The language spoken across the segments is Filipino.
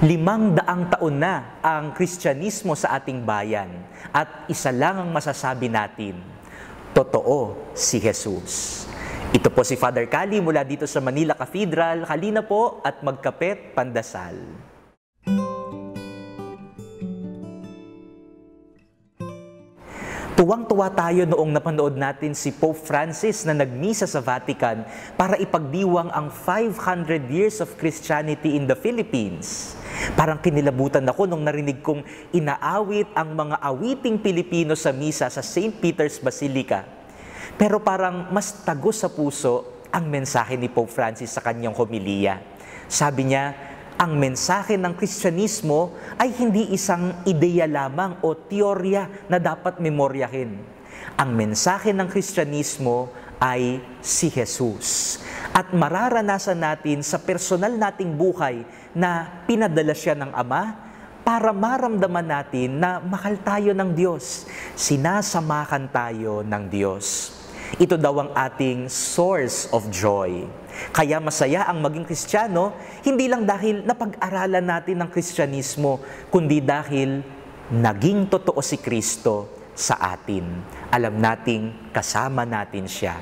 Limang daang taon na ang Kristyanismo sa ating bayan at isa lang ang masasabi natin, totoo si Jesus. Ito po si Father Kali mula dito sa Manila Cathedral. Halina po at magkapet pandasal. Tuwang-tuwa tayo noong napanood natin si Pope Francis na nagmisa sa Vatican para ipagdiwang ang 500 years of Christianity in the Philippines. Parang kinilabutan ako nung narinig kong inaawit ang mga awiting Pilipino sa misa sa St. Peter's Basilica. Pero parang mas tagos sa puso ang mensahe ni Pope Francis sa kanyang homilya. Sabi niya, ang mensahe ng Kristyanismo ay hindi isang ideya lamang o teorya na dapat memoryahin. Ang mensahe ng Kristyanismo ay si Jesus. At mararanasan natin sa personal nating buhay na pinadala siya ng Ama para maramdaman natin na mahal tayo ng Diyos, sinasamahan tayo ng Diyos. Ito daw ang ating source of joy. Kaya masaya ang maging Kristiyano, hindi lang dahil napag-aralan natin ang Kristyanismo, kundi dahil naging totoo si Kristo sa atin. Alam nating kasama natin siya.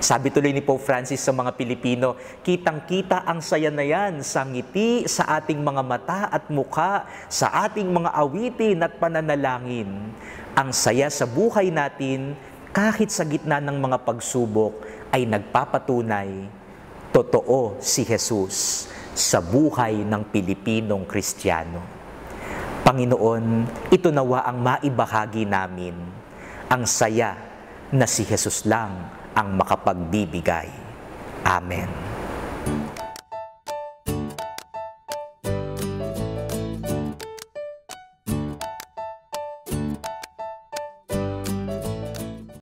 Sabi tuloy ni Pope Francis sa mga Pilipino, kitang-kita ang saya na yan sa ngiti, sa ating mga mata at muka, sa ating mga awitin at pananalangin. Ang saya sa buhay natin kahit sa gitna ng mga pagsubok ay nagpapatunay, totoo si Jesus sa buhay ng Pilipinong Kristiyano. Panginoon, ito nawa ang maibahagi namin, ang saya na si Jesus lang ang makapagbibigay. Amen.